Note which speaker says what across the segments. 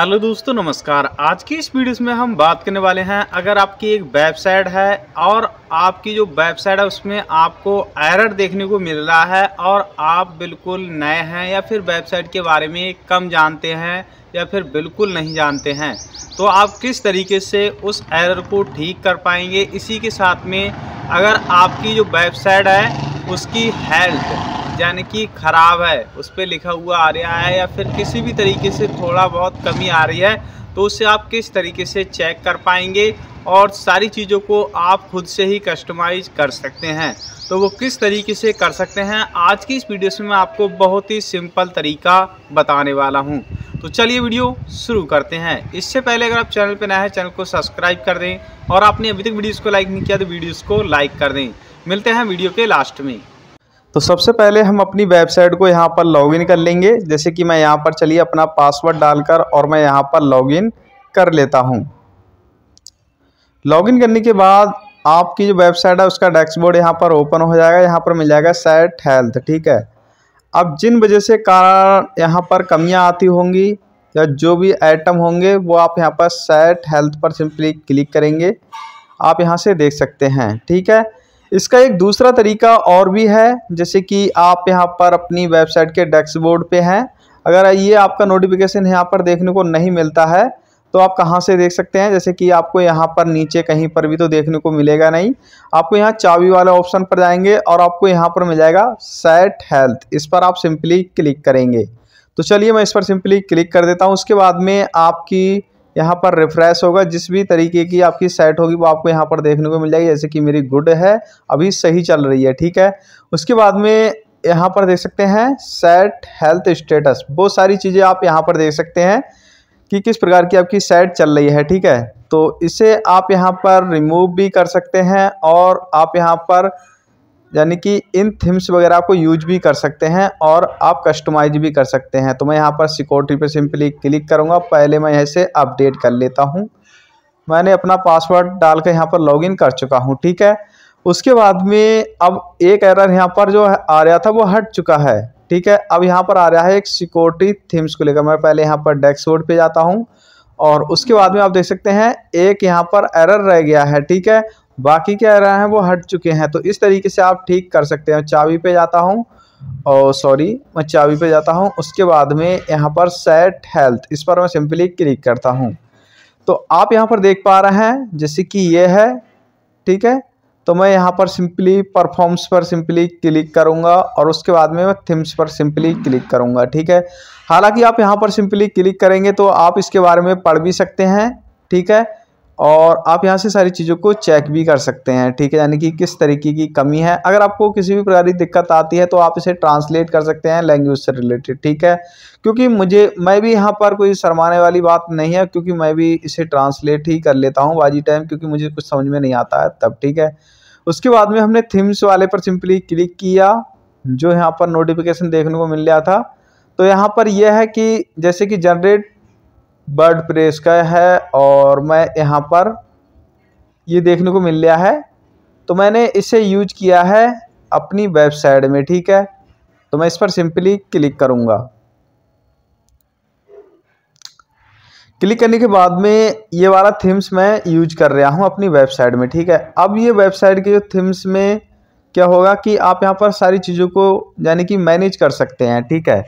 Speaker 1: hello दोस्तों नमस्कार आज की इस वीडियो में हम बात करने वाले हैं अगर आपकी एक वेबसाइट है और आपकी जो वेबसाइट है उसमें आपको एरर देखने को मिल रहा है और आप बिल्कुल नए हैं या फिर वेबसाइट के बारे में कम जानते हैं या फिर बिल्कुल नहीं जानते हैं तो आप किस तरीके से उस एरर को ठीक कर पाएंगे इसी के साथ में अगर आपकी जो वेबसाइट है उसकी हेल्थ यानी कि ख़राब है उस पर लिखा हुआ आ रहा है या फिर किसी भी तरीके से थोड़ा बहुत कमी आ रही है तो उसे आप किस तरीके से चेक कर पाएंगे और सारी चीज़ों को आप खुद से ही कस्टमाइज कर सकते हैं तो वो किस तरीके से कर सकते हैं आज की इस वीडियो से मैं आपको बहुत ही सिंपल तरीका बताने वाला हूँ तो चलिए वीडियो शुरू करते हैं इससे पहले अगर आप चैनल पर नए हैं चैनल को सब्सक्राइब कर दें और आपने अभी तक वीडियोज़ को लाइक नहीं किया तो वीडियोज़ को लाइक कर दें मिलते हैं वीडियो के लास्ट में तो सबसे पहले हम अपनी वेबसाइट को यहाँ पर लॉगिन कर लेंगे जैसे कि मैं यहाँ पर चलिए अपना पासवर्ड डालकर और मैं यहाँ पर लॉगिन कर लेता हूँ लॉगिन करने के बाद आपकी जो वेबसाइट है उसका डैक्सबोर्ड यहाँ पर ओपन हो जाएगा यहाँ पर मिल जाएगा सेट हेल्थ ठीक है अब जिन वजह से कारण यहाँ पर कमियाँ आती होंगी या जो भी आइटम होंगे वो आप यहाँ पर सेट हेल्थ पर सिंपली क्लिक करेंगे आप यहाँ से देख सकते हैं ठीक है इसका एक दूसरा तरीका और भी है जैसे कि आप यहाँ पर अपनी वेबसाइट के बोर्ड पे हैं अगर ये आपका नोटिफिकेशन यहाँ पर देखने को नहीं मिलता है तो आप कहाँ से देख सकते हैं जैसे कि आपको यहाँ पर नीचे कहीं पर भी तो देखने को मिलेगा नहीं आपको यहाँ चाबी वाले ऑप्शन पर जाएंगे और आपको यहाँ पर मिल जाएगा सेट हेल्थ इस पर आप सिंपली क्लिक करेंगे तो चलिए मैं इस पर सिंपली क्लिक कर देता हूँ उसके बाद में आपकी यहाँ पर रिफ्रेश होगा जिस भी तरीके की आपकी सेट होगी वो आपको यहाँ पर देखने को मिल जाएगी जैसे कि मेरी गुड है अभी सही चल रही है ठीक है उसके बाद में यहाँ पर देख सकते हैं सेट हेल्थ स्टेटस वो सारी चीज़ें आप यहाँ पर देख सकते हैं कि किस प्रकार की आपकी सेट चल रही है ठीक है तो इसे आप यहाँ पर रिमूव भी कर सकते हैं और आप यहाँ पर यानी कि इन थीम्स वगैरह आपको यूज भी कर सकते हैं और आप कस्टमाइज भी कर सकते हैं तो मैं यहाँ पर सिक्योरिटी पे सिंपली क्लिक करूँगा पहले मैं यहाँ से अपडेट कर लेता हूँ मैंने अपना पासवर्ड डाल कर यहाँ पर लॉगिन कर चुका हूँ ठीक है उसके बाद में अब एक एरर यहाँ पर जो आ रहा था वो हट चुका है ठीक है अब यहाँ पर आ रहा है एक सिक्योरिटी थीम्स को लेकर मैं पहले यहाँ पर डैशबोर्ड पर जाता हूँ और उसके बाद में आप देख सकते हैं एक यहाँ पर एरर रह गया है ठीक है बाकी क्या रहा है वो हट चुके हैं तो इस तरीके से आप ठीक कर सकते हैं चाबी पे जाता हूँ और सॉरी मैं चाबी पे जाता हूँ उसके बाद में यहाँ पर सेट हेल्थ इस पर मैं सिंपली क्लिक करता हूँ तो आप यहाँ पर देख पा रहे हैं जैसे कि ये है ठीक है तो मैं यहाँ पर सिंपली परफॉर्म्स पर सिंपली क्लिक करूँगा और उसके बाद में मैं थीम्स पर सिंपली क्लिक करूँगा ठीक है हालांकि आप यहाँ पर सिंपली क्लिक करेंगे तो आप इसके बारे में पढ़ भी सकते हैं ठीक है और आप यहाँ से सारी चीज़ों को चेक भी कर सकते हैं ठीक है यानी कि किस तरीके की कमी है अगर आपको किसी भी प्रकार की दिक्कत आती है तो आप इसे ट्रांसलेट कर सकते हैं लैंग्वेज से रिलेटेड ठीक है क्योंकि मुझे मैं भी यहाँ पर कोई शरमाने वाली बात नहीं है क्योंकि मैं भी इसे ट्रांसलेट ही कर लेता हूँ बाजी टाइम क्योंकि मुझे कुछ समझ में नहीं आता है तब ठीक है उसके बाद में हमने थीम्स वाले पर सिंपली क्लिक किया जो यहाँ पर नोटिफिकेशन देखने को मिल रहा था तो यहाँ पर यह है कि जैसे कि जनरेट वर्ड प्रेस का है और मैं यहाँ पर ये देखने को मिल गया है तो मैंने इसे यूज किया है अपनी वेबसाइट में ठीक है तो मैं इस पर सिंपली क्लिक करूँगा क्लिक करने के बाद में ये वाला थीम्स मैं यूज कर रहा हूँ अपनी वेबसाइट में ठीक है अब ये वेबसाइट के जो थीम्स में क्या होगा कि आप यहाँ पर सारी चीज़ों को यानी कि मैनेज कर सकते हैं ठीक है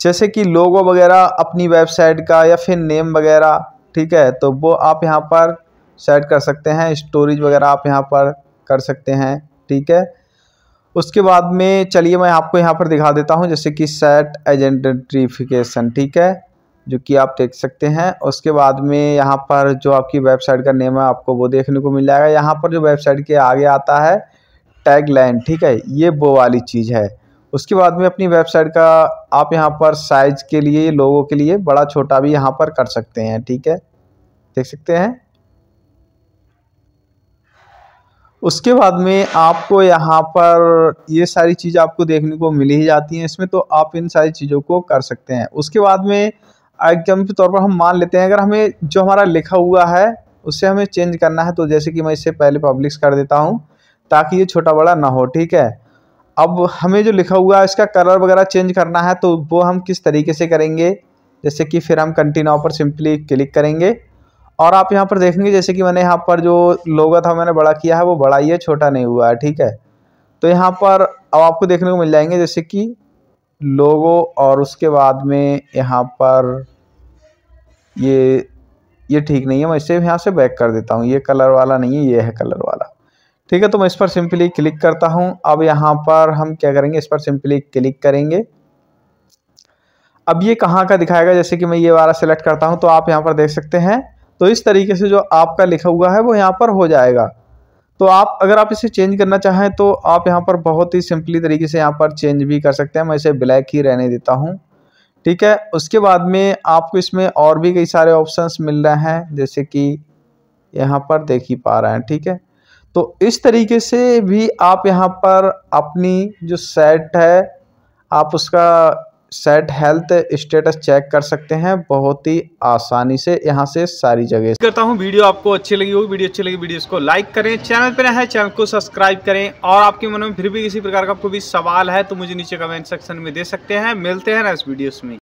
Speaker 1: जैसे कि लोगो वगैरह अपनी वेबसाइट का या फिर नेम वगैरह ठीक है तो वो आप यहाँ पर सेट कर सकते हैं स्टोरेज वगैरह आप यहाँ पर कर सकते हैं ठीक है उसके बाद में चलिए मैं आपको यहाँ पर दिखा देता हूँ जैसे कि सेट आइडेंटिफिकेशन ठीक है जो कि आप देख सकते हैं उसके बाद में यहाँ पर जो आपकी वेबसाइट का नेम है आपको वो देखने को मिल जाएगा यहाँ पर जो वेबसाइट के आगे आता है टैग लाइन ठीक है ये वो वाली चीज़ है उसके बाद में अपनी वेबसाइट का आप यहाँ पर साइज के लिए लोगों के लिए बड़ा छोटा भी यहाँ पर कर सकते हैं ठीक है देख सकते हैं उसके बाद में आपको यहाँ पर ये सारी चीज़ आपको देखने को मिल ही जाती हैं इसमें तो आप इन सारी चीज़ों को कर सकते हैं उसके बाद में एग्जाम के तौर पर हम मान लेते हैं अगर हमें जो हमारा लिखा हुआ है उससे हमें चेंज करना है तो जैसे कि मैं इससे पहले पब्लिश कर देता हूँ ताकि ये छोटा बड़ा ना हो ठीक है अब हमें जो लिखा हुआ है इसका कलर वगैरह चेंज करना है तो वो हम किस तरीके से करेंगे जैसे कि फिर हम कंटिन्यू पर सिंपली क्लिक करेंगे और आप यहाँ पर देखेंगे जैसे कि मैंने यहाँ पर जो लोगो था मैंने बड़ा किया है वो बड़ा ही है छोटा नहीं हुआ है ठीक है तो यहाँ पर अब आपको देखने को मिल जाएंगे जैसे कि लोगो और उसके बाद में यहाँ पर ये ये ठीक नहीं है मैं इसे यहाँ से बैक कर देता हूँ ये कलर वाला नहीं है ये है कलर वाला ठीक है तो मैं इस पर सिंपली क्लिक करता हूं अब यहां पर हम क्या करेंगे इस पर सिंपली क्लिक करेंगे अब ये कहाँ का दिखाएगा जैसे कि मैं ये वाला सेलेक्ट करता हूँ तो आप यहाँ पर देख सकते हैं तो इस तरीके से जो आपका लिखा हुआ है वो यहाँ पर हो जाएगा तो आप अगर आप इसे चेंज करना चाहें तो आप यहाँ पर बहुत ही सिंपली तरीके से यहाँ पर चेंज भी कर सकते हैं मैं इसे ब्लैक ही रहने देता हूँ ठीक है उसके बाद में आपको इसमें और भी कई सारे ऑप्शंस मिल रहे हैं जैसे कि यहाँ पर देख ही पा रहे हैं ठीक है तो इस तरीके से भी आप यहाँ पर अपनी जो सेट है आप उसका सेट हेल्थ स्टेटस चेक कर सकते हैं बहुत ही आसानी से यहाँ से सारी जगह करता हूँ वीडियो आपको अच्छी लगी होगी वीडियो अच्छी लगी वीडियो इसको लाइक करें चैनल पर है चैनल को सब्सक्राइब करें और आपके मन में फिर भी किसी प्रकार का कोई भी सवाल है तो मुझे नीचे कमेंट सेक्शन में दे सकते हैं मिलते हैं ना इस वीडियोस में